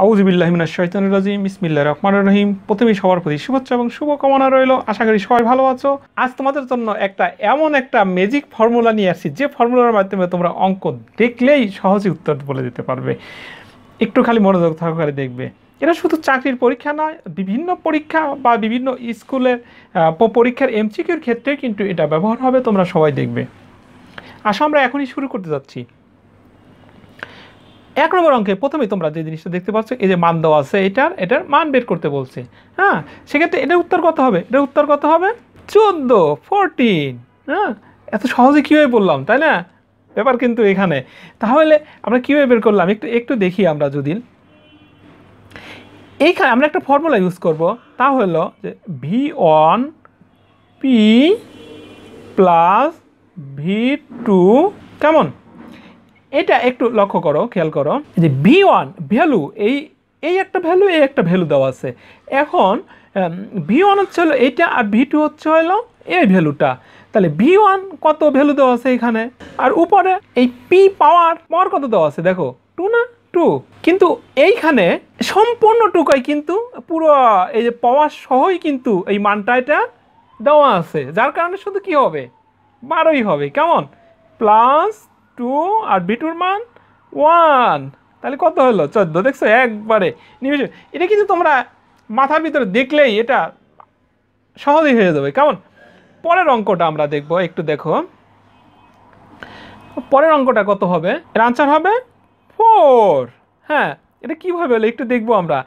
আউজিবিল্লাহমিনা শৈতান রাজিম ইসমিল্লা রহমান রহিম প্রথমেই সবার প্রতি শুভেচ্ছা এবং শুভকামনা রইল আশা করি সবাই ভালো আছো আজ তোমাদের জন্য একটা এমন একটা ম্যাজিক ফর্মুলা নিয়ে আসছি যে ফর্মুলার মাধ্যমে তোমরা অঙ্ক দেখলেই সহজে উত্তর বলে দিতে পারবে একটু খালি মনোযোগ সহকারে দেখবে এটা শুধু চাকরির পরীক্ষা নয় বিভিন্ন পরীক্ষা বা বিভিন্ন স্কুলের পরীক্ষার এমসিকিউর ক্ষেত্রে কিন্তু এটা ব্যবহার হবে তোমরা সবাই দেখবে আশা আমরা এখনই শুরু করতে যাচ্ছি এক নম্বর অঙ্কে প্রথমে তোমরা যে জিনিসটা দেখতে পাচ্ছ এই যে মান দেওয়া আছে এটার এটার মান বের করতে বলছে হ্যাঁ সেক্ষেত্রে এটা উত্তর কত হবে এটা উত্তর কত হবে চোদ্দো ফোরটিন হ্যাঁ এত সহজে কীভাবে বললাম তাই না ব্যাপার কিন্তু এখানে তাহলে আমরা কীভাবে বের করলাম একটু একটু দেখি আমরা যদি এইখানে আমরা একটা ফর্মুলা ইউজ করব তা হলো যে V one P plus V two কেমন এটা একটু লক্ষ্য করো খেয়াল করো যে ভি ওয়ান ভ্যালু এই এই একটা ভ্যালু এই একটা ভ্যালু দেওয়া আছে এখন ভি ওয়ান হচ্ছে হলো এইটা আর ভি টু হচ্ছে হলো এই ভ্যালুটা তাহলে ভি ওয়ান কত ভ্যালু দেওয়া আছে এখানে আর উপরে এই পি পাওয়ার পাওয়ার কত দেওয়া আছে দেখো টু না টু কিন্তু এইখানে সম্পূর্ণ টুকাই কিন্তু পুরো এই যে পাওয়ার সহই কিন্তু এই মানটা এটা দেওয়া আছে যার কারণে শুধু কি হবে বারোই হবে কেমন প্লাস টু আর বি টুর মান ওয়ান তাহলে কত হলো চোদ্দো দেখছো একবারে নিমেষে এটা কিন্তু তোমরা মাথার ভিতরে দেখলেই এটা সহজেই হয়ে যাবে কেমন পরের অঙ্কটা আমরা দেখব একটু দেখো পরের অঙ্কটা কত হবে এর আনসার হবে ফোর হ্যাঁ এটা কীভাবে হলো একটু দেখব আমরা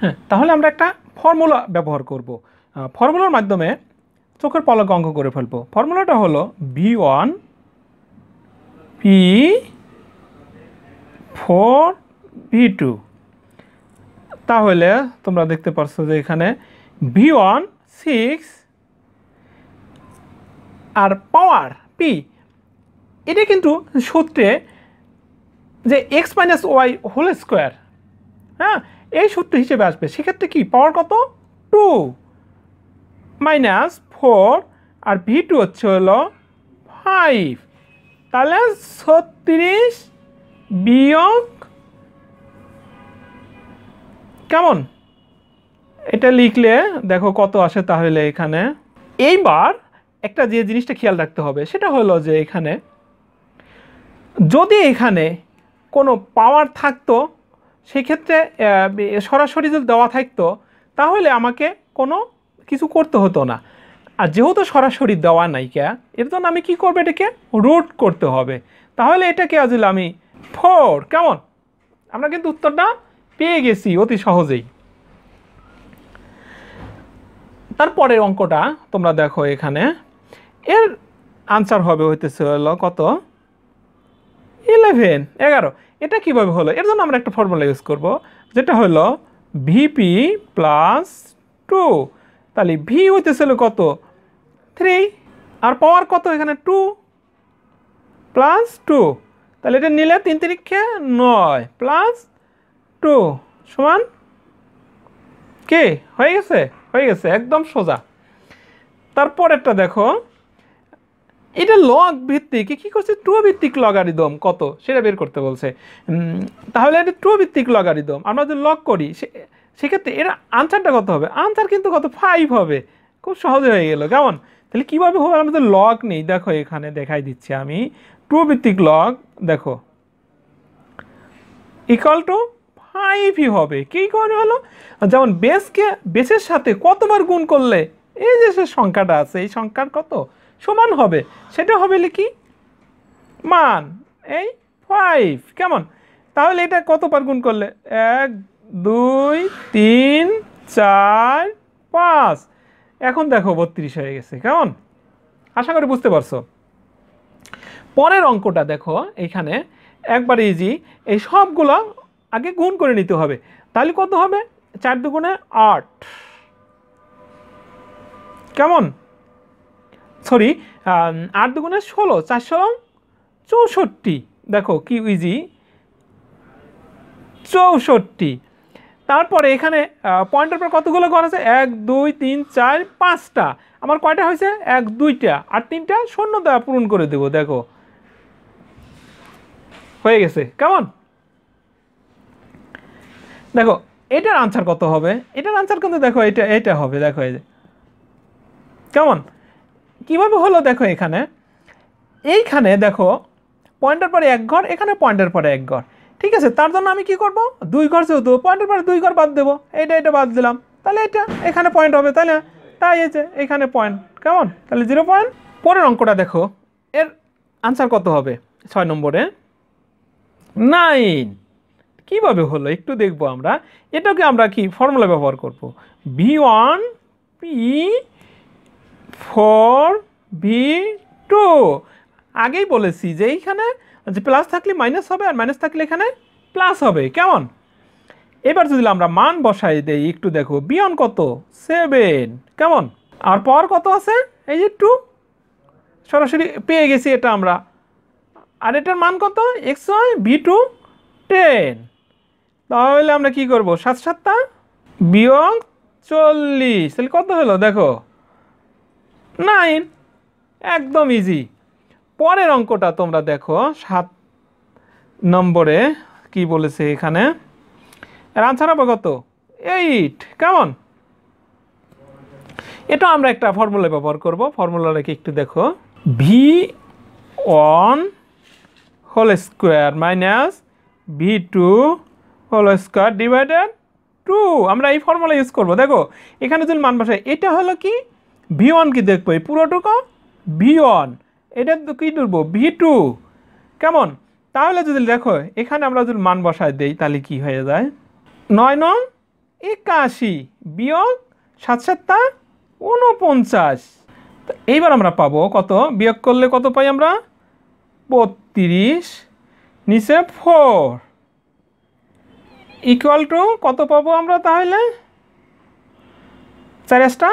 হ্যাঁ তাহলে আমরা একটা ফর্মুলা ব্যবহার করব ফর্মুলার মাধ্যমে চোখের পলক অঙ্ক করে ফেলবো ফর্মুলাটা হলো বি ওয়ান P 4 V2 তাহলে তোমরা দেখতে পারছো যে এখানে V1 6 আর পাওয়ার P এটা কিন্তু সূত্রে যে X minus Y whole square হ্যাঁ এই সূত্র হিসেবে আসবে সেক্ষেত্রে কি পাওয়ার কত টু মাইনাস ফোর আর ভি টু হচ্ছে হলো ফাইভ তাহলে ছত্রিশ বিয়োগ কেমন এটা লিখলে দেখো কত আসে তাহলে এখানে এইবার একটা যে জিনিসটা খেয়াল রাখতে হবে সেটা হলো যে এখানে যদি এখানে কোনো পাওয়ার থাকতো সেক্ষেত্রে সরাসরি যদি দেওয়া থাকতো তাহলে আমাকে কোনো কিছু করতে হতো না আর যেহেতু সরাসরি দেওয়া নাইকা এর জন্য আমি কি করবো এটাকে রুট করতে হবে তাহলে এটাকে আসলে আমি ফোর কেমন আমরা কিন্তু উত্তরটা পেয়ে গেছি অতি সহজেই তারপরের অঙ্কটা তোমরা দেখো এখানে এর আনসার হবে হইতেছে হলো কত ইলেভেন এগারো এটা কিভাবে হলো এর জন্য আমরা একটা ফর্মুলা ইউজ করব যেটা হলো ভিপি প্লাস টু তাহলে ভি হইতেছিল কত থ্রি আর পাওয়ার কত এখানে টু প্লাস টু তাহলে এটা নিলে তিন তিরিক্ষে নয় প্লাস টু সমান কে হয়ে গেছে হয়ে গেছে একদম সোজা তারপর একটা দেখো এটা লগ ভিত্তিক কী করছে টু ভিত্তিক লগারিদম কত সেটা বের করতে বলছে তাহলে এটা টু ভিত্তিক লগারিদম আমরা যদি লগ করি সেক্ষেত্রে এটা আনসারটা কত হবে আনসার কিন্তু কত ফাইভ হবে খুব সহজে হয়ে গেল কেমন তাহলে কীভাবে হবে আমাদের লগ নেই দেখো এখানে দেখাই দিচ্ছি আমি টু ভিত্তিক লগ দেখো ইকাল টু ফাইভই হবে কী করে হলো যেমন বেসকে বেসের সাথে কতবার গুণ করলে এই যে সে সংখ্যাটা আছে এই সংখ্যার কত সমান হবে সেটা হবে কি মান এই ফাইভ কেমন তাহলে এটা কতবার গুণ করলে এক দুই তিন চার পাঁচ এখন দেখো বত্রিশ হয়ে গেছে কেমন আশা করি বুঝতে পারছো পরের অঙ্কটা দেখো এখানে একবার ইজি এই সবগুলো আগে গুণ করে নিতে হবে তাহলে কত হবে চার দুগুণে আট কেমন সরি আট দুগুণে ষোলো চারশো চৌষট্টি দেখো কি ইজি চৌষট্টি তারপরে এখানে পয়েন্টের পর কতগুলো ঘর আছে এক দুই তিন চার পাঁচটা আমার কয়টা হয়েছে এক দুইটা আর তিনটা শূন্য দেওয়া পূরণ করে দেব দেখো হয়ে গেছে কেমন দেখো এটার আনসার কত হবে এটার আনসার কিন্তু দেখো এটা এটা হবে দেখো এই যে কেমন কীভাবে হলো দেখো এখানে এইখানে দেখো পয়েন্টের পরে এক ঘর এখানে পয়েন্টের পরে এক ঘর ঠিক আছে তার জন্য আমি কি করব দুই ঘর যেহেতু পয়েন্টের পরে দুই ঘর বাদ দেবো এটা এটা বাদ দিলাম তাহলে এটা এখানে পয়েন্ট হবে তাই না তাই আছে যে এখানে পয়েন্ট কেমন তাহলে জিরো পয়েন্ট পরের অঙ্কটা দেখো এর আনসার কত হবে ছয় নম্বরে নাইন কীভাবে হলো একটু দেখবো আমরা এটাকে আমরা কি ফর্মুলা ব্যবহার করব V one P four V two আগেই বলেছি যে এইখানে আচ্ছা প্লাস থাকলে মাইনাস হবে আর মাইনাস থাকলে এখানে প্লাস হবে কেমন এবার যদি আমরা মান বসাই দেই একটু দেখো বিয়ন কত সেভেন কেমন আর পর কত আছে এই যে টু সরাসরি পেয়ে গেছি এটা আমরা আর এটার মান কত X Y V two ten তাহলে আমরা কি করব সাত সাতটা বিয়ং চল্লিশ তাহলে কত হলো দেখো নাইন একদম ইজি পরের অঙ্কটা তোমরা দেখো সাত নম্বরে কি বলেছে এখানে আনসার হবে কত এইট কেমন এটা আমরা একটা ফর্মুলা ব্যবহার করব রেখে একটু দেখো V one whole square minus V two whole square divided two আমরা এই ফর্মুলা ইউজ করব দেখো এখানে যদি মান বসে এটা হলো কি ভি ওয়ান কি দেখবো এই পুরোটুকু ভি ওয়ান এটা তো কী ধরবো ভি টু কেমন তাহলে যদি দেখো এখানে আমরা যদি মান বসায় দেই তাহলে কি হয়ে যায় নয় নং একাশি বিয়োগ সাত সাতটা উনপঞ্চাশ এইবার আমরা পাবো কত বিয়োগ করলে কত পাই আমরা বত্রিশ নিচে ফোর ইকুয়াল টু কত পাবো আমরা তাহলে চারেসটা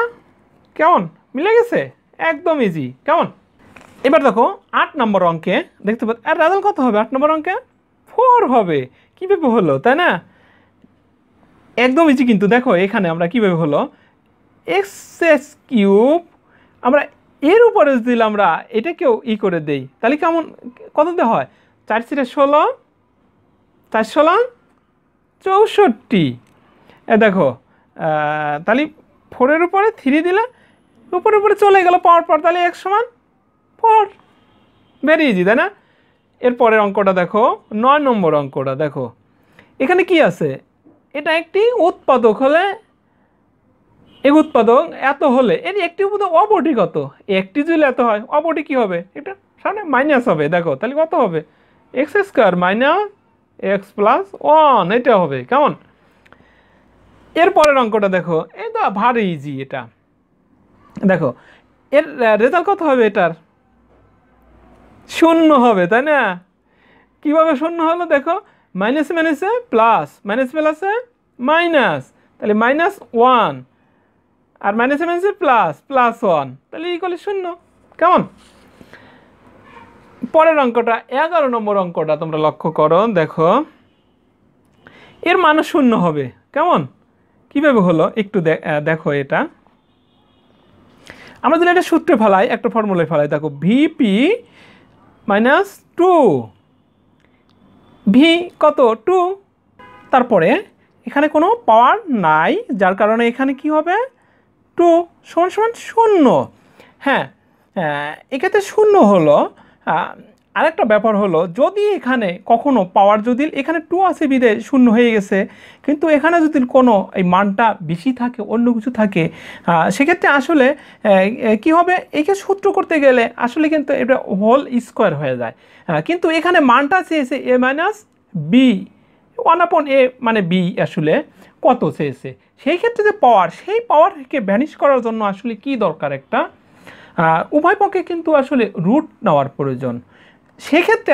কেমন মিলে গেছে একদম ইজি কেমন এবার দেখো আট নম্বর অঙ্কে দেখতে পাচ্ছ আর রেজাল্ট কত হবে আট নম্বর অঙ্কে ফোর হবে কীভাবে হলো তাই না একদম ইজি কিন্তু দেখো এখানে আমরা কীভাবে হলো এক্স এস কিউব আমরা এর উপরে দিলে আমরা এটাকেও ই করে দেই তাহলে কেমন কত দেওয়া হয় চার সিটে ষোলো চার ষোলো চৌষট্টি এ দেখো তাহলে ফোরের উপরে থ্রি দিলে উপরে উপরে চলে গেল পাওয়ার পর তাহলে এক সমান পর বেরিয়ে ইজি তাই না এরপরের অঙ্কটা দেখো নয় নম্বর অঙ্কটা দেখো এখানে কি আছে এটা একটি উৎপাদক হলে এই উৎপাদক এত হলে এর একটি উৎপাদক কত একটি যদি এত হয় অবটি কি হবে এটা সামনে মাইনাস হবে দেখো তাহলে কত হবে X square minus X plus one এটা হবে কেমন এরপরের অঙ্কটা দেখো এটা ভারী ইজি এটা দেখো এর রেজাল্ট কত হবে এটার শূন্য হবে তাই না কীভাবে শূন্য হলো দেখো মাইনাস মাইনাসে প্লাস মাইনাস প্লাসে মাইনাস তাহলে মাইনাস ওয়ান আর মাইনাসে মাইনাসে প্লাস প্লাস ওয়ান তাহলে ই করলে শূন্য কেমন পরের অঙ্কটা এগারো নম্বর অঙ্কটা তোমরা লক্ষ্য করো দেখো এর মানও শূন্য হবে কেমন কীভাবে হলো একটু দেখো এটা আমরা যদি একটা সূত্রে ফেলাই একটা ফর্মুলায় ফেলাই দেখো ভিপি মাইনাস টু ভি কত টু তারপরে এখানে কোনো পাওয়ার নাই যার কারণে এখানে কি হবে টু সমান সমান শূন্য হ্যাঁ এক্ষেত্রে শূন্য হলো আরেকটা ব্যাপার হলো যদি এখানে কখনো পাওয়ার যদি এখানে টু আছে বিদে শূন্য হয়ে গেছে কিন্তু এখানে যদি কোনো এই মানটা বেশি থাকে অন্য কিছু থাকে সেক্ষেত্রে আসলে কি হবে একে সূত্র করতে গেলে আসলে কিন্তু এটা হোল স্কোয়ার হয়ে যায় কিন্তু এখানে মানটা চেয়েছে এ মাইনাস বি ওয়ান আপন এ মানে বি আসলে কত চেয়েছে সেই ক্ষেত্রে যে পাওয়ার সেই পাওয়ারকে ভ্যানিশ করার জন্য আসলে কি দরকার একটা উভয় পক্ষে কিন্তু আসলে রুট নেওয়ার প্রয়োজন সেক্ষেত্রে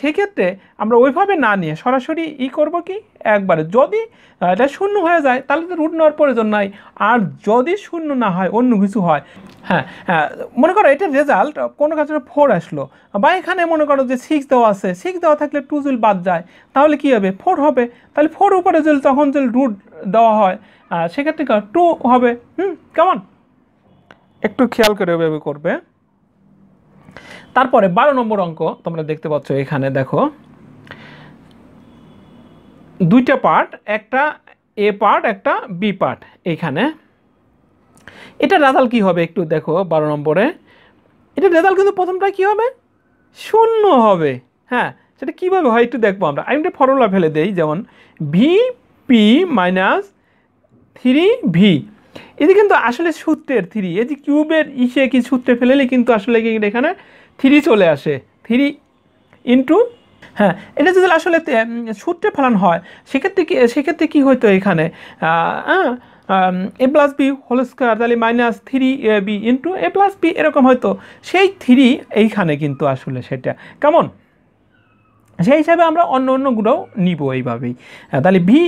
সেক্ষেত্রে আমরা ওইভাবে না নিয়ে সরাসরি ই করব কি একবারে যদি এটা শূন্য হয়ে যায় তাহলে তো রুট নেওয়ার প্রয়োজন নাই আর যদি শূন্য না হয় অন্য কিছু হয় হ্যাঁ হ্যাঁ মনে করো এটা রেজাল্ট কোনো কাছে ফোর আসলো বা এখানে মনে করো যে সিক্স দেওয়া আছে সিক্স দেওয়া থাকলে টু জুল বাদ যায় তাহলে কি হবে ফোর হবে তাহলে ফোর উপরে জুল তখন জুল রুট দেওয়া হয় সেক্ষেত্রে টু হবে হুম কেমন একটু খেয়াল করে করবে তারপরে বারো নম্বর অঙ্ক তোমরা দেখতে পাচ্ছ এখানে দেখো দুইটা পার্ট একটা এ পার্ট একটা বি পার্ট এইখানে এটা রেজাল্ট কী হবে একটু দেখো বারো নম্বরে এটা রেজাল্ট কিন্তু প্রথমটা কী হবে শূন্য হবে হ্যাঁ সেটা কীভাবে হয় একটু দেখবো আমরা আমি একটা ফর্মুলা ফেলে দেই যেমন V P minus three V এটি কিন্তু আসলে সূত্রের থ্রি এই যে কিউবের ইসে কি সূত্রে ফেলেলে কিন্তু আসলে কি এখানে থ্রি চলে আসে থ্রি ইন্টু হ্যাঁ এটা যদি আসলে সূত্রে ফেলানো হয় সেক্ষেত্রে কি সেক্ষেত্রে কী হইতো এখানে হ্যাঁ A plus B whole square তাহলে minus three A B into A plus B এরকম হয়তো সেই থ্রি এইখানে কিন্তু আসলে সেটা কেমন সেই হিসাবে আমরা অন্য অন্যগুলোও নিব এইভাবেই তাহলে ভি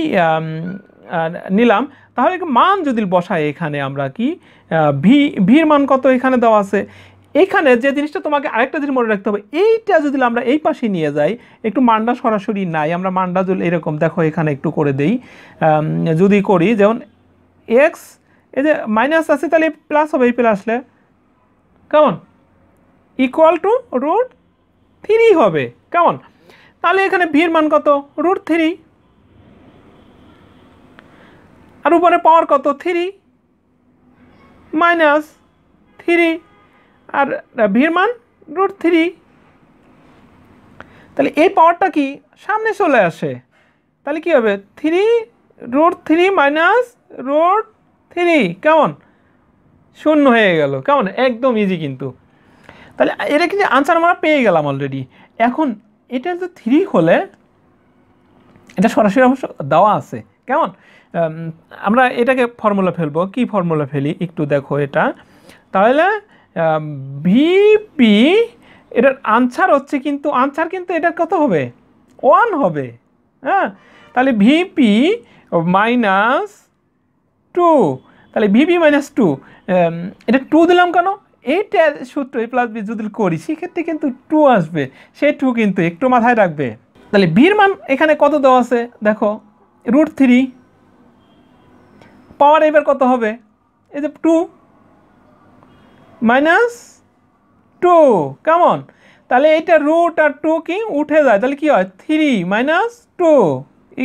নিলাম তাহলে মান যদি বসাই এখানে আমরা কি ভি ভির মান কত এখানে দেওয়া আছে এখানে যে জিনিসটা তোমাকে আরেকটা জিনিস মনে রাখতে হবে এইটা যদি আমরা এই পাশে নিয়ে যাই একটু মান্ডা সরাসরি নাই আমরা মান্ডা যদি এরকম দেখো এখানে একটু করে দেই যদি করি যেমন এক্স এই যে মাইনাস আছে তাহলে প্লাস হবে এই প্লাসলে কেমন ইকুয়াল টু রুট থ্রি হবে কেমন তাহলে এখানে ভির মান কত রুট থ্রি আর উপরে পাওয়ার কত থ্রি মাইনাস থ্রি আর ভির মান রুট থ্রি তাহলে এই পাওয়ারটা কি সামনে চলে আসে তাহলে কি হবে three root three minus root three কেমন শূন্য হয়ে গেল কেমন একদম ইজি কিন্তু তাহলে এটা কিন্তু আনসার আমরা পেয়ে গেলাম অলরেডি এখন এটা তো থ্রি হলে এটা সরাসরি অবশ্য দেওয়া আছে কেমন আমরা এটাকে ফর্মুলা ফেলবো কি ফর্মুলা ফেলি একটু দেখো এটা তাহলে ভিপি এটার আনসার হচ্ছে কিন্তু আনসার কিন্তু এটার কত হবে ওয়ান হবে হ্যাঁ তাহলে ভিপি মাইনাস টু তাহলে ভিপি মাইনাস টু এটা টু দিলাম কেন এইটা সূত্র এ প্লাস বি যদি করি সেক্ষেত্রে কিন্তু টু আসবে সে টু কিন্তু একটু মাথায় রাখবে তাহলে ভির মান এখানে কত দেওয়া আছে দেখো রুট থ্রি পাওয়ার এবার কত হবে এই যে টু মাইনাস টু কেমন তাহলে এইটা রুট আর টু কি উঠে যায় তাহলে কি হয় three minus two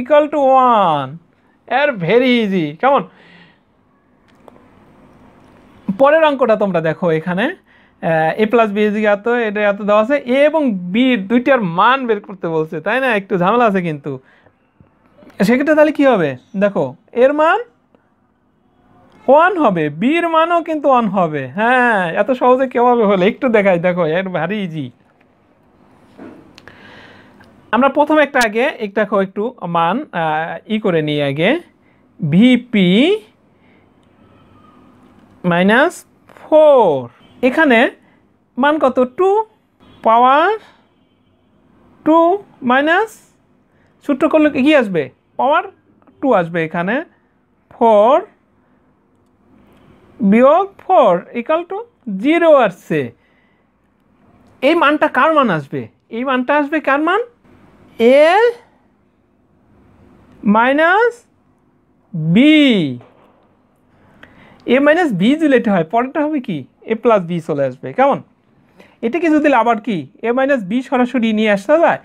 equal to one এর ভেরি ইজি কেমন পরের অঙ্কটা তোমরা দেখো এখানে এ প্লাস বি ইজি এত এটা এত দেওয়া আছে এ এবং বি দুইটার মান বের করতে বলছে তাই না একটু ঝামেলা আছে কিন্তু সেক্ষেত্রে তাহলে কি হবে দেখো এর মান ওয়ান হবে বির মানও কিন্তু ওয়ান হবে হ্যাঁ এত সহজে কেভাবে হলে একটু দেখাই দেখো এর ভারি ইজি আমরা প্রথম একটা আগে একটা একটু মান ই করে নিই আগে ভিপি মাইনাস ফোর এখানে মান কত টু পাওয়ার টু মাইনাস সূত্র করলে কী আসবে পাওয়ার টু আসবে এখানে ফোর বিয়োগ ফোর ইকাল টু জিরো আসছে এই মানটা কার মান আসবে এই মানটা আসবে কার মান A minus B A minus B যেটা হয় পরেরটা হবে কি এ প্লাস বি চলে আসবে কেমন এটাকে যদি আবার কি এ মাইনাস বি সরাসরি নিয়ে আসা যায়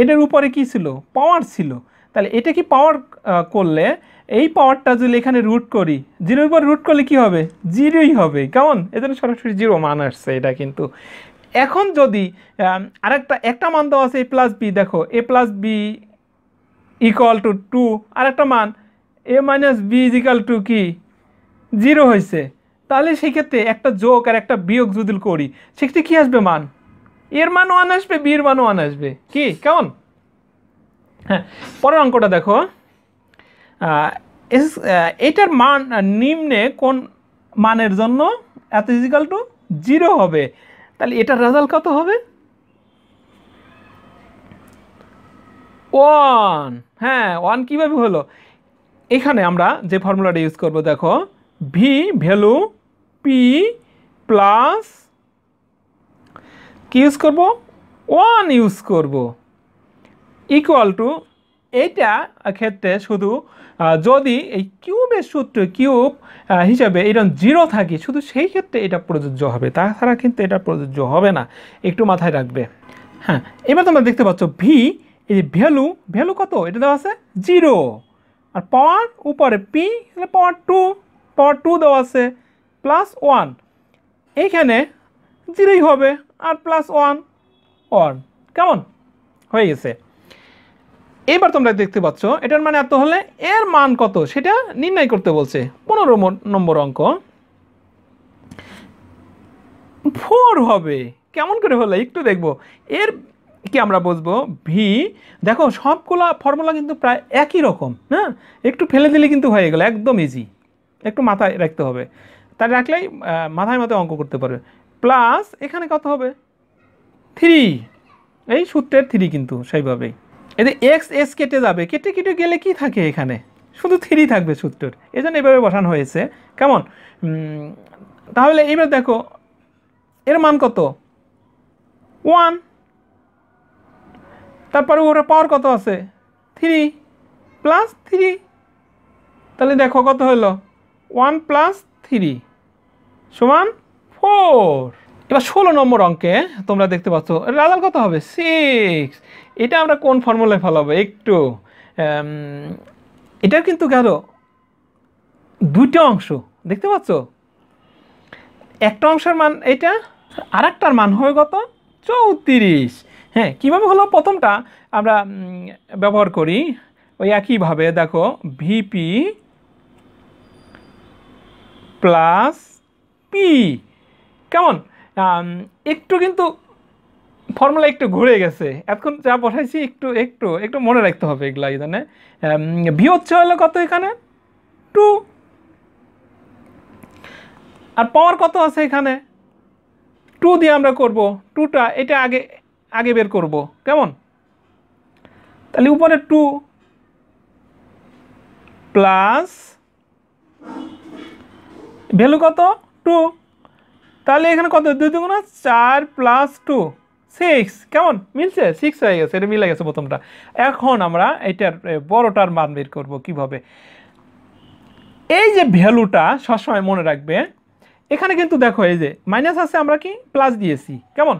এটার উপরে কি ছিল পাওয়ার ছিল তাহলে এটা কি পাওয়ার করলে এই পাওয়ারটা যদি এখানে রুট করি জিরোর উপর রুট করলে কি হবে জিরোই হবে কেমন এজন্য সরাসরি জিরো মান আসছে এটা কিন্তু এখন যদি আরেকটা একটা মান দেওয়া আছে এ প্লাস বি দেখো A plus B equal to two আরেকটা মান A minus B equal to কি জিরো হয়েছে তাহলে সেক্ষেত্রে একটা যোগ আর একটা বিয়োগ যদি করি সেক্ষেত্রে কী আসবে মান এর মান ওয়ান আসবে এর মান ওয়ান আসবে কি কেমন হ্যাঁ পরের অঙ্কটা দেখো এটার মান নিম্নে কোন মানের জন্য এত ইজিক্যাল টু জিরো হবে তাহলে এটার রেজাল্ট কত হবে ওয়ান হ্যাঁ ওয়ান কীভাবে হলো এখানে আমরা যে ফর্মুলাটা ইউজ করব দেখো ভি ভ্যালু পি প্লাস কি ইউজ করবো ওয়ান ইউজ করব ইকুয়াল টু এইটা ক্ষেত্রে শুধু যদি এই কিউবের সূত্র কিউব হিসাবে এরকম জিরো থাকে শুধু সেই ক্ষেত্রে এটা প্রযোজ্য হবে তাছাড়া কিন্তু এটা প্রযোজ্য হবে না একটু মাথায় রাখবে হ্যাঁ এবার তোমরা দেখতে পাচ্ছ ভি এই যে ভ্যালু ভ্যালু কত এটা দেওয়া আছে জিরো আর পাওয়ার উপরে পি তাহলে পাওয়ার টু পাওয়ার টু দেওয়া আছে প্লাস ওয়ান এইখানে জিরোই হবে আর প্লাস ওয়ান ওয়ান কেমন হয়ে গেছে এবার তোমরা দেখতে পাচ্ছ এটার মানে এত হলে এর মান কত সেটা নির্ণয় করতে বলছে পনেরো নম্বর অঙ্ক ফোর হবে কেমন করে হলো একটু দেখব এর কি আমরা বুঝবো ভি দেখো সবগুলা ফর্মুলা কিন্তু প্রায় একই রকম হ্যাঁ একটু ফেলে দিলে কিন্তু হয়ে গেলো একদম ইজি একটু মাথায় রাখতে হবে তার রাখলেই মাথায় মাথায় অঙ্ক করতে পারবে প্লাস এখানে কত হবে থ্রি এই সূত্রের থ্রি কিন্তু সেইভাবেই এতে এক্স এস কেটে যাবে কেটে কেটে গেলে কি থাকে এখানে শুধু থ্রি থাকবে সূত্রের এজন্য এভাবে বসানো হয়েছে কেমন তাহলে এইবার দেখো এর মান কত ওয়ান তারপরে ওরা পাওয়ার কত আছে থ্রি প্লাস থ্রি তাহলে দেখো কত হলো ওয়ান প্লাস থ্রি সমান ফোর এবার ষোলো নম্বর অঙ্কে তোমরা দেখতে পাচ্ছ রাজাল কত হবে সিক্স এটা আমরা কোন ফর্মুলায় ফলাবো একটু এটার কিন্তু কারো দুইটা অংশ দেখতে পাচ্ছ একটা অংশের মান এটা আর একটার মান হবে কত চৌত্রিশ হ্যাঁ কীভাবে হলো প্রথমটা আমরা ব্যবহার করি ওই একইভাবে দেখো ভিপি প্লাস পি কেমন একটু কিন্তু ফর্মুলা একটু ঘুরে গেছে এতক্ষণ যা বসাইছি একটু একটু একটু মনে রাখতে হবে এগুলো এখানে ভি হচ্ছে হলো কত এখানে টু আর পাওয়ার কত আছে এখানে টু দিয়ে আমরা করব টুটা এটা আগে আগে বের করব কেমন তাহলে উপরে টু প্লাস ভ্যালু কত টু তাহলে এখানে কত দুই দুগুণা চার প্লাস টু সিক্স কেমন মিলছে সিক্স হয়ে গেছে এটা মিলে গেছে প্রথমটা এখন আমরা এটার বড়টার মান বের করবো কীভাবে এই যে ভ্যালুটা সবসময় মনে রাখবে এখানে কিন্তু দেখো এই যে মাইনাস আছে আমরা কি প্লাস দিয়েছি কেমন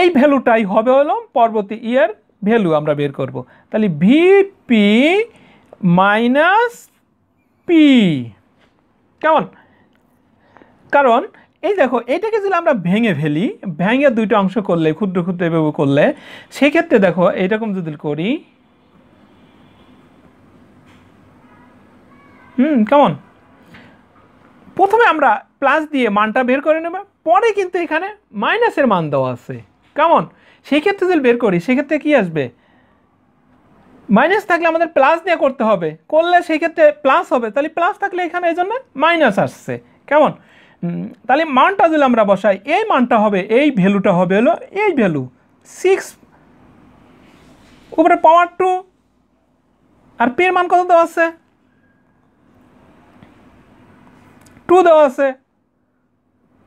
এই ভ্যালুটাই হবে হলো পরবর্তী ইয়ার ভ্যালু আমরা বের করব তাহলে ভিপি মাইনাস পি কেমন কারণ এই দেখো এটাকে যদি আমরা ভেঙে ফেলি ভেঙে দুইটা অংশ করলে ক্ষুদ্র ক্ষুদ্র এভাবে করলে সেক্ষেত্রে দেখো এরকম যদি করি হুম কেমন প্রথমে আমরা প্লাস দিয়ে মানটা বের করে নেব পরে কিন্তু এখানে মাইনাসের মান দেওয়া আছে কেমন সেক্ষেত্রে যদি বের করি সেক্ষেত্রে কি আসবে মাইনাস থাকলে আমাদের প্লাস দিয়ে করতে হবে করলে সেক্ষেত্রে প্লাস হবে তাহলে প্লাস থাকলে এখানে এই জন্য মাইনাস আসছে কেমন তাহলে মানটা যদি আমরা বসাই এই মানটা হবে এই ভ্যালুটা হবে হলো এই ভ্যালু সিক্স উপরে পাওয়ার টু আর পের মান কত দেওয়া আছে টু দেওয়া আছে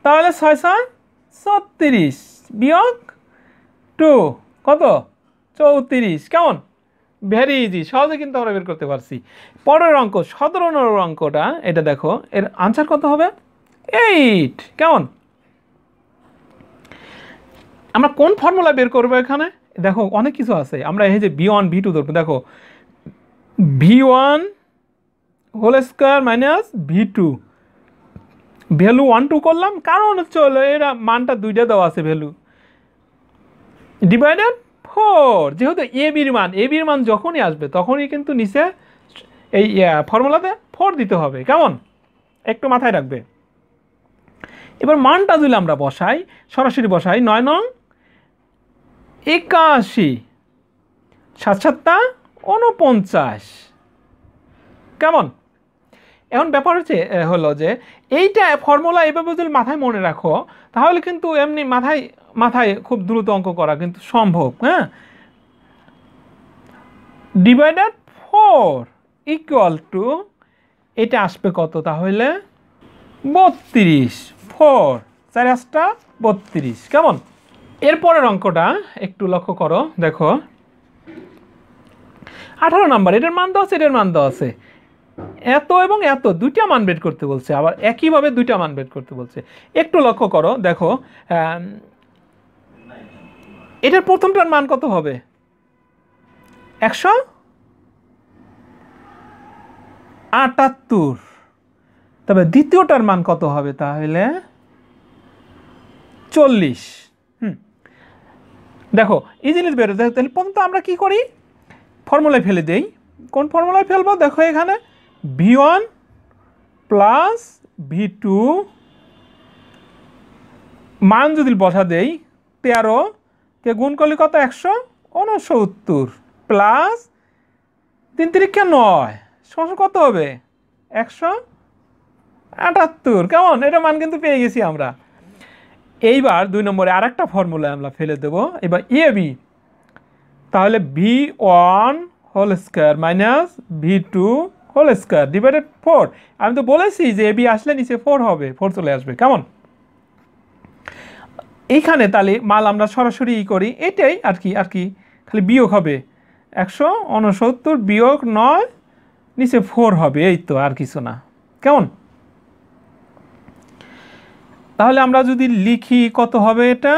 তাহলে ছয় ছয় ছত্রিশ বিয়োগ টু কত চৌত্রিশ কেমন ভেরি ইজি সহজে কিন্তু আমরা বের করতে পারছি পরের অঙ্ক সতেরো নম্বর অঙ্কটা এটা দেখো এর আনসার কত হবে এইট কেমন আমরা কোন ফর্মুলা বের করবো এখানে দেখো অনেক কিছু আছে আমরা এই যে বি ওয়ান ভি টু ধরবো দেখো V one whole square minus V two value one two করলাম কারণ হচ্ছে এরা মানটা দুইটা দেওয়া আছে ভ্যালু ডিভাইডেড ফোর যেহেতু এ বির মান এ বির মান যখনই আসবে তখনই কিন্তু নিচে এই ফর্মুলাতে ফোর দিতে হবে কেমন একটু মাথায় রাখবে এবার মানটা যদি আমরা বসাই সরাসরি বসাই নয় নং একাশি সাত সাতটা উনপঞ্চাশ কেমন এখন ব্যাপার হচ্ছে হলো যে এইটা ফর্মুলা এভাবে যদি মাথায় মনে রাখো তাহলে কিন্তু এমনি মাথায় মাথায় খুব দ্রুত অঙ্ক করা কিন্তু সম্ভব হ্যাঁ ডিভাইডেড ফোর ইকুয়াল টু এটা আসবে কত তাহলে বত্রিশ ফোর চার আটটা বত্রিশ কেমন এরপরের অঙ্কটা একটু লক্ষ্য করো দেখো আঠারো নাম্বার এটার মান দেওয়া আছে এটার মান দেওয়া আছে এত এবং এত দুইটা মান বের করতে বলছে আবার একইভাবে দুইটা মান বের করতে বলছে একটু লক্ষ্য করো দেখো এটার প্রথমটার মান কত হবে একশো আটাত্তর তবে দ্বিতীয়টার মান কত হবে তাহলে চল্লিশ হুম দেখো এই জিনিস বেরোতে তাহলে প্রথমত আমরা কি করি ফর্মুলায় ফেলে দেই কোন ফর্মুলায় ফেলবো দেখো এখানে V one plus V two মান যদি বসা দেই তেরো কে গুণ করলে কত একশো উনসত্তর প্লাস তিন তিরিক্ষা নয় সমস্যা কত হবে একশো আটাত্তর কেমন এটা মান কিন্তু পেয়ে গেছি আমরা এইবার দুই নম্বরে আর একটা ফর্মুলায় আমরা ফেলে দেব এবার এ বি তাহলে V one whole square minus V two whole square divided four আমি তো বলেছি যে এবি আসলে নিচে ফোর হবে ফোর চলে আসবে কেমন এইখানে তাহলে মাল আমরা সরাসরি করি এটাই আর কি আর কি খালি বিয়োগ হবে একশো উনসত্তর বিয়োগ নয় নিচে ফোর হবে এই তো আর কিছু না কেমন তাহলে আমরা যদি লিখি কত হবে এটা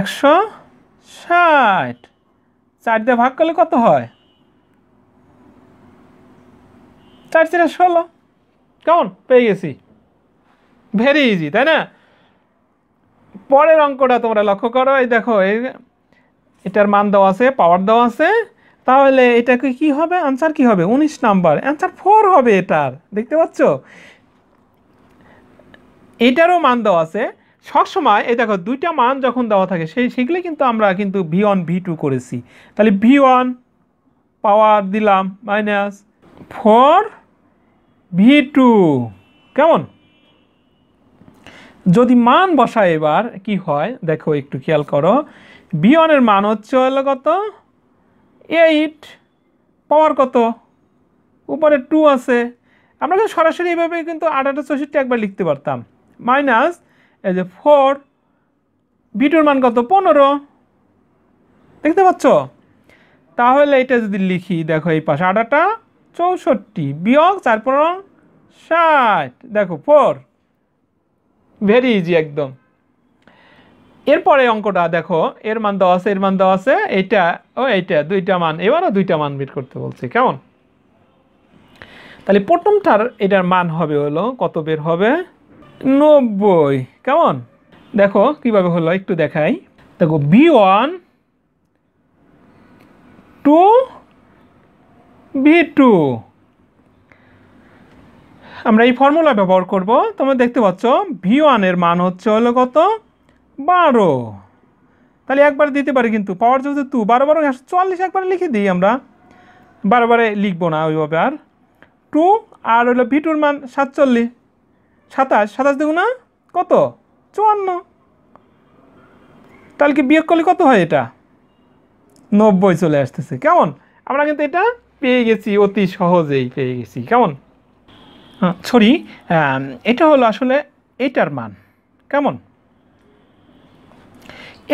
একশো ষাট চার দিয়ে ভাগ করলে কত হয় চার চারে ষোলো কেমন পেয়ে গেছি ভেরি ইজি তাই না পরের অঙ্কটা তোমরা লক্ষ্য করো এই দেখো এই এটার মান দেওয়া আছে পাওয়ার দেওয়া আছে তাহলে এটাকে কি হবে আনসার কি হবে উনিশ নাম্বার অ্যান্সার ফোর হবে এটার দেখতে পাচ্ছ এটারও মান দেওয়া আছে সবসময় এই দেখো দুইটা মান যখন দেওয়া থাকে সেই সেগুলো কিন্তু আমরা কিন্তু ভি ওয়ান ভি টু করেছি তাহলে ভি ওয়ান পাওয়ার দিলাম মাইনাস ফোর ভি টু কেমন যদি মান বসায় এবার কি হয় দেখো একটু খেয়াল করো ভি ওয়ানের মান হচ্ছে হলো কত এইট পাওয়ার কত উপরে টু আছে আমরা কিন্তু সরাসরি এভাবে কিন্তু আঠাটা চৌষট্টি একবার লিখতে পারতাম মাইনাস এই যে ফোর ভিটুর মান কত পনেরো দেখতে পাচ্ছ তাহলে এটা যদি লিখি দেখো এই পাশে আঠাটা চৌষট্টি বিয়োগ চার পনেরো ষাট দেখো ফোর ভেরি ইজি একদম এরপরে অঙ্কটা দেখো এর মান দেওয়া আছে এর মান দেওয়া আছে এটা ও এটা দুইটা মান এবারও দুইটা মান বের করতে বলছে কেমন তাহলে প্রথমটার এটার মান হবে হলো কত বের হবে নব্বই কেমন দেখো কিভাবে হলো একটু দেখাই দেখো B one two B two আমরা এই ফর্মুলা ব্যবহার করব তোমরা দেখতে পাচ্ছ ভি ওয়ানের মান হচ্ছে হলো কত বারো তাহলে একবার দিতে পারি কিন্তু পাওয়ার যেহেতু টু বারো বারো একশো চুয়াল্লিশ একবার লিখে দিই আমরা বারবারে লিখবো না ওইভাবে আর টু আর হলো ভি টুর মান সাতচল্লিশ সাতাশ সাতাশ দেখুন না কত চুয়ান্ন তাহলে কি বিয়োগ করলে কত হয় এটা নব্বই চলে আসতেছে কেমন আমরা কিন্তু এটা পেয়ে গেছি অতি সহজেই পেয়ে গেছি কেমন সরি এটা হলো আসলে এটার মান কেমন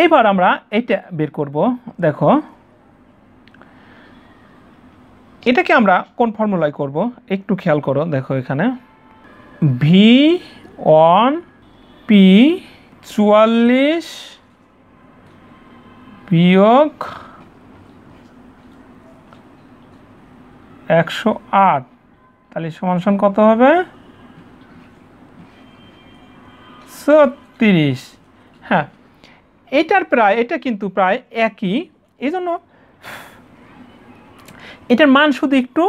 এইবার আমরা এটা বের করব দেখো এটাকে আমরা কোন ফর্মুলায় করব একটু খেয়াল করো দেখো এখানে ভি অন পি চুয়াল্লিশ বিয়োগ একশো আট তাহলে সমান কত হবে ছত্রিশ হ্যাঁ এটার প্রায় এটা কিন্তু প্রায় একই এই জন্য এটার মান শুধু একটু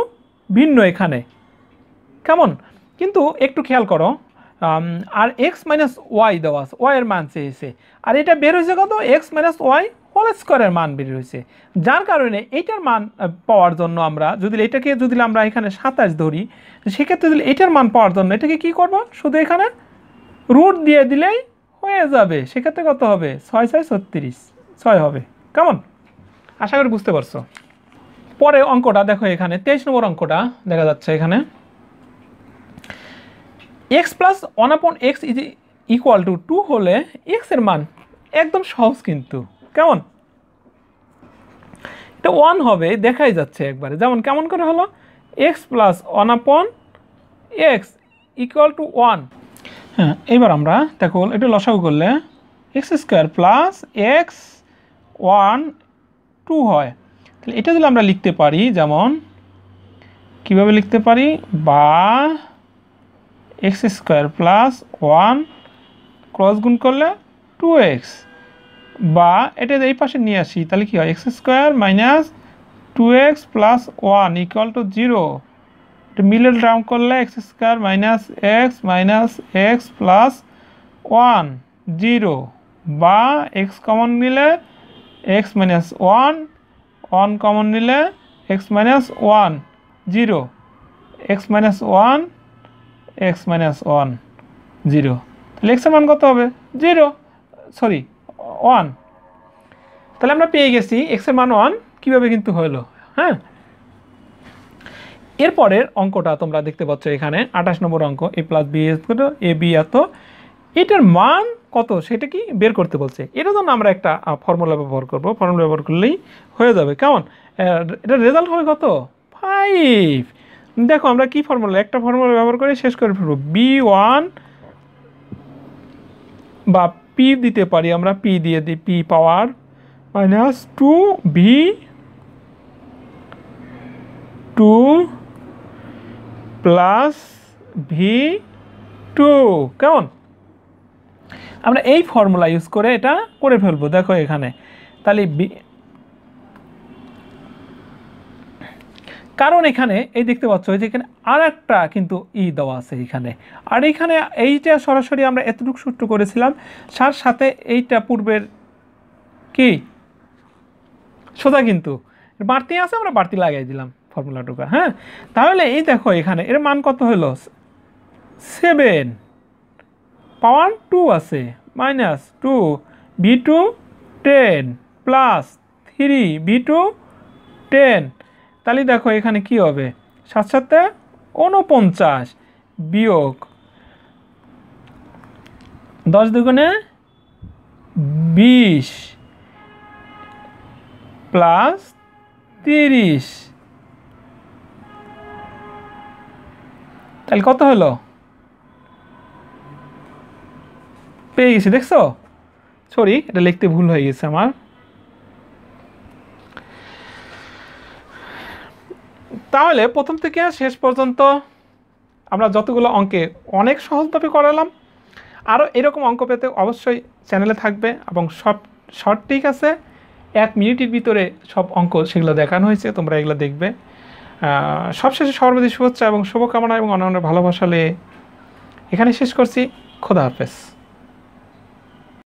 ভিন্ন এখানে কেমন কিন্তু একটু খেয়াল করো আর এক্স মাইনাস ওয়াই দেওয়া আছে ওয়াইয়ের মান চেয়েছে আর এটা বের হয়েছে কত এক্স মাইনাস ওয়াই হোল স্কোয়ারের মান বের হয়েছে যার কারণে এইটার মান পাওয়ার জন্য আমরা যদি এটাকে যদি আমরা এখানে সাতাশ ধরি সেক্ষেত্রে যদি এটার মান পাওয়ার জন্য এটাকে কি করব শুধু এখানে রুট দিয়ে দিলেই হয়ে যাবে সেক্ষেত্রে কত হবে ছয় ছয় ছত্রিশ ছয় হবে কেমন আশা করি বুঝতে পারছো পরে অঙ্কটা দেখো এখানে তেইশ নম্বর অঙ্কটা দেখা যাচ্ছে এখানে X plus one upon X is equal to two হলে এক্সের মান একদম সহজ কিন্তু কেমন এটা ওয়ান হবে দেখাই যাচ্ছে একবারে যেমন কেমন করে হলো X plus one upon X equal to one হ্যাঁ এবার আমরা দেখো এটা লসাগু করলে X square plus X one two হয় তাহলে এটা যদি আমরা লিখতে পারি যেমন কীভাবে লিখতে পারি বা X square plus one cross গুণ করলে টু এক্স বা এটা এই পাশে নিয়ে আসি তাহলে কী হয় X square minus two X plus one equal to zero middle term করলে X square minus X minus X plus one zero বা এক্স কমন নিলে X minus one one common নিলে X minus one zero X minus one X minus one zero তাহলে এক্সের মান কত হবে zero sorry one তাহলে আমরা পেয়ে গেছি এক্সের মান ওয়ান কীভাবে কিন্তু হলো হ্যাঁ এরপরের অঙ্কটা তোমরা দেখতে পাচ্ছ এখানে আঠাশ নম্বর অঙ্ক এ প্লাস বি কত এ বি এত এটার মান কত সেটা কি বের করতে বলছে এটা জন্য আমরা একটা ফর্মুলা ব্যবহার করব ফর্মুলা ব্যবহার করলেই হয়ে যাবে কেমন এটা রেজাল্ট হবে কত ফাইভ দেখো আমরা কি ফর্মুলা একটা ফর্মুলা ব্যবহার করে শেষ করে ফেলবো বি ওয়ান বা পি দিতে পারি আমরা পি দিয়ে দিই P power minus two V two plus V two কেমন আমরা এই ফর্মুলা ইউজ করে এটা করে ফেলবো দেখো এখানে তাহলে কারণ এখানে এই দেখতে পাচ্ছ যে এখানে আর একটা কিন্তু ই দেওয়া আছে এখানে আর এখানে এইটা সরাসরি আমরা এতটুকু সূত্র করেছিলাম তার সাথে এইটা পূর্বের কি সোজা কিন্তু বাড়তি আছে আমরা বাড়তি লাগাই দিলাম ফর্মুলা টুকা হ্যাঁ তাহলে এই দেখো এখানে এর মান কত হলো সেভেন পাওয়ার টু আছে minus two V two ten plus three V two ten তাহলে দেখো এখানে কি হবে সাথে সাথে উনপঞ্চাশ বিয়োগ দশ দুগুণে বিশ প্লাস তিরিশ তাহলে কত হলো পেয়ে গেছি দেখছো সরি এটা লিখতে ভুল হয়ে গেছে আমার তাহলে প্রথম থেকে শেষ পর্যন্ত আমরা যতগুলো অঙ্কে অনেক সহজভাবে করালাম আরও এরকম অঙ্ক পেতে অবশ্যই চ্যানেলে থাকবে এবং সব শর্ট ঠিক আছে এক মিনিটের ভিতরে সব অঙ্ক সেগুলো দেখানো হয়েছে তোমরা এগুলো দেখবে সবশেষে সর্বদি শুভেচ্ছা এবং শুভকামনা এবং অন্যান্য ভালোবাসা নিয়ে এখানে শেষ করছি খোদা হাফেজ